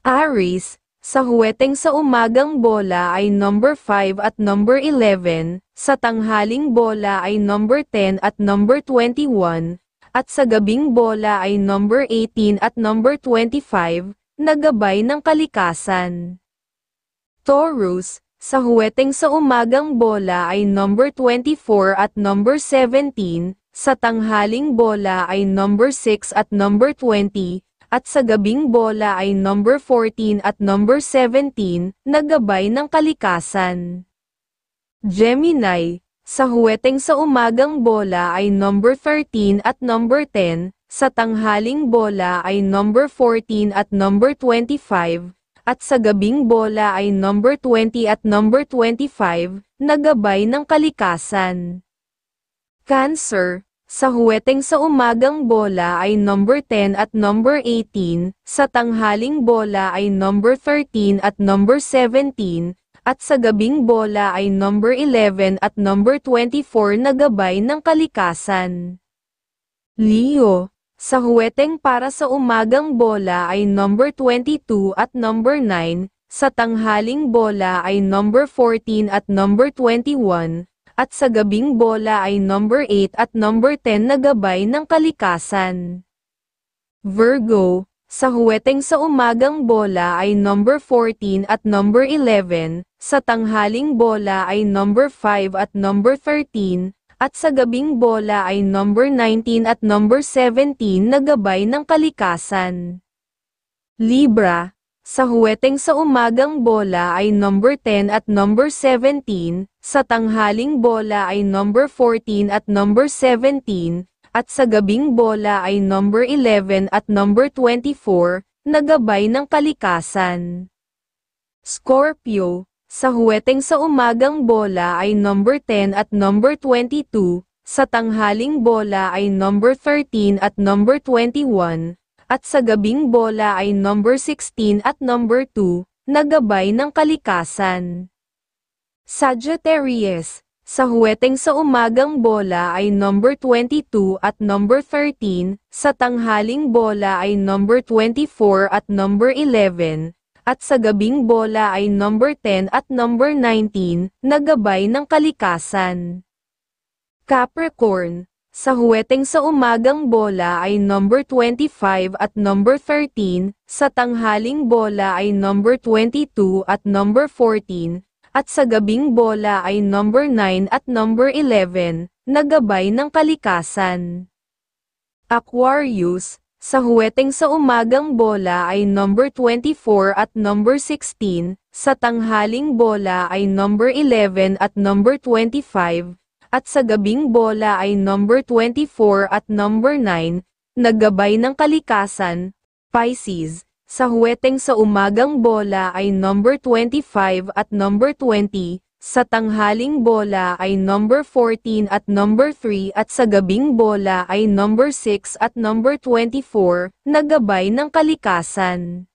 Aries, sa huweteng sa umagang bola ay number 5 at number 11, sa tanghaling bola ay number 10 at number 21, at sa gabing bola ay number 18 at number 25, nagabay ng kalikasan. Taurus, sa huweteng sa umagang bola ay number 24 at number 17, sa tanghaling bola ay number 6 at number 20, at sa gabing bola ay number 14 at number 17 nagabay ng kalikasan. Gemini, sa huweteng sa umagang bola ay number 13 at number 10, sa tanghaling bola ay number 14 at number 25, at sa gabing bola ay number 20 at number 25 nagabay ng kalikasan. Cancer, sa huweteng sa umagang bola ay number 10 at number 18, sa tanghaling bola ay number 13 at number 17, at sa gabing bola ay number 11 at number 24 na gabay ng kalikasan. Leo, sa huweteng para sa umagang bola ay number 22 at number 9, sa tanghaling bola ay number 14 at number 21, at sa gabing bola ay number 8 at number 10 na gabay ng kalikasan. Virgo, sa huweteng sa umagang bola ay number 14 at number 11, sa tanghaling bola ay number 5 at number 13, at sa gabing bola ay number 19 at number 17 na gabay ng kalikasan. Libra, sa huweteng sa umagang bola ay number 10 at number 17, sa tanghaling bola ay number 14 at number 17, at sa gabing bola ay number 11 at number 24, nagabay ng kalikasan. Scorpio, sa huweteng sa umagang bola ay number 10 at number 22, sa tanghaling bola ay number 13 at number 21, at sa gabing bola ay number 16 at number 2, nagabay ng kalikasan. Sagittarius, sa huweteng sa umagang bola ay number 22 at number 13, sa tanghaling bola ay number 24 at number 11, at sa gabing bola ay number 10 at number 19, nagabay ng kalikasan. Capricorn, sa huweteng sa umagang bola ay number 25 at number 13, sa tanghaling bola ay number 22 at number 14, at sa gabing bola ay number 9 at number 11, nagabay ng kalikasan. Aquarius, sa huweteng sa umagang bola ay number 24 at number 16, sa tanghaling bola ay number 11 at number 25, at sa gabing bola ay number 24 at number 9, naggabay ng kalikasan, Pisces, sa huweteng sa umagang bola ay number 25 at number 20, sa tanghaling bola ay number 14 at number 3 at sa gabing bola ay number 6 at number 24, naggabay ng kalikasan.